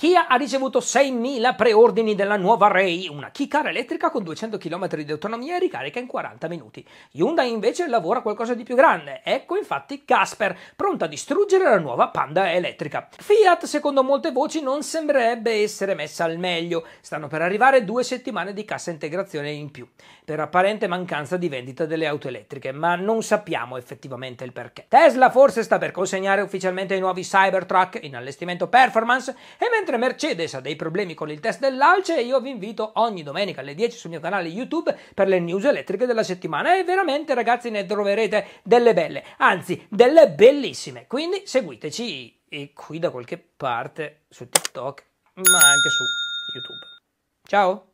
Kia ha ricevuto 6.000 preordini della nuova Ray, una keycar elettrica con 200 km di autonomia e ricarica in 40 minuti. Hyundai invece lavora qualcosa di più grande, ecco infatti Casper, pronta a distruggere la nuova Panda elettrica. Fiat, secondo molte voci, non sembrerebbe essere messa al meglio, stanno per arrivare due settimane di cassa integrazione in più, per apparente mancanza di vendita delle auto elettriche, ma non sappiamo effettivamente il perché. Tesla forse sta per consegnare ufficialmente i nuovi Cybertruck in allestimento performance e mentre Mentre Mercedes ha dei problemi con il test dell'alce, io vi invito ogni domenica alle 10 sul mio canale YouTube per le news elettriche della settimana e veramente ragazzi ne troverete delle belle, anzi delle bellissime. Quindi seguiteci qui da qualche parte su TikTok, ma anche su YouTube. Ciao!